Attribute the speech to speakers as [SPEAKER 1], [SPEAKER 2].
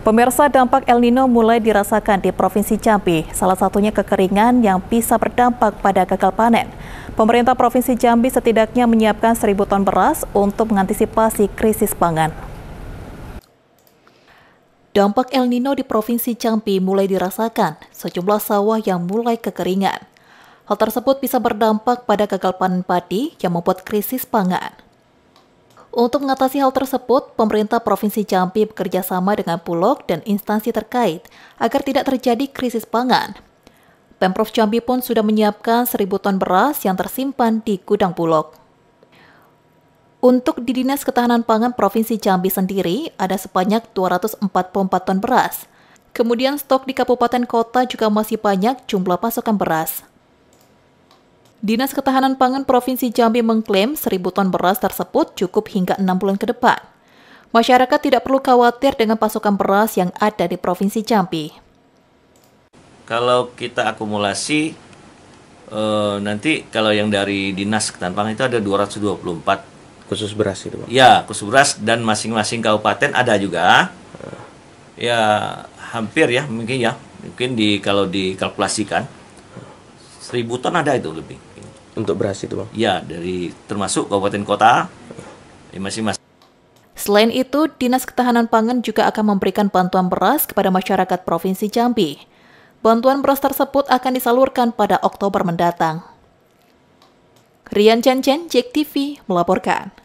[SPEAKER 1] Pemirsa dampak El Nino mulai dirasakan di Provinsi Jambi, salah satunya kekeringan yang bisa berdampak pada gagal panen. Pemerintah Provinsi Jambi setidaknya menyiapkan seribu ton beras untuk mengantisipasi krisis pangan. Dampak El Nino di Provinsi Jambi mulai dirasakan sejumlah sawah yang mulai kekeringan. Hal tersebut bisa berdampak pada gagal panen padi yang membuat krisis pangan. Untuk mengatasi hal tersebut, pemerintah Provinsi Jambi bekerja sama dengan Bulog dan instansi terkait agar tidak terjadi krisis pangan. Pemprov Jambi pun sudah menyiapkan 1.000 ton beras yang tersimpan di gudang Bulog. Untuk di Dinas Ketahanan Pangan Provinsi Jambi sendiri, ada sebanyak 244 ton beras. Kemudian stok di kabupaten kota juga masih banyak jumlah pasokan beras. Dinas Ketahanan Pangan Provinsi Jambi mengklaim 1000 ton beras tersebut cukup hingga 6 bulan ke depan. Masyarakat tidak perlu khawatir dengan pasokan beras yang ada di Provinsi Jambi.
[SPEAKER 2] Kalau kita akumulasi, eh, nanti kalau yang dari Dinas Ketahanan Pangan itu ada 224 khusus beras itu, Ya, khusus beras dan masing-masing kabupaten ada juga. Eh. Ya, hampir ya mungkin ya. Mungkin di kalau dikalkulasikan seribu ton ada itu lebih untuk beras itu bang? Ya dari termasuk kabupaten kota ya masing-masing.
[SPEAKER 1] Selain itu, Dinas Ketahanan Pangan juga akan memberikan bantuan beras kepada masyarakat Provinsi Jambi. Bantuan beras tersebut akan disalurkan pada Oktober mendatang. Rian Chen Chen, JEK TV, melaporkan.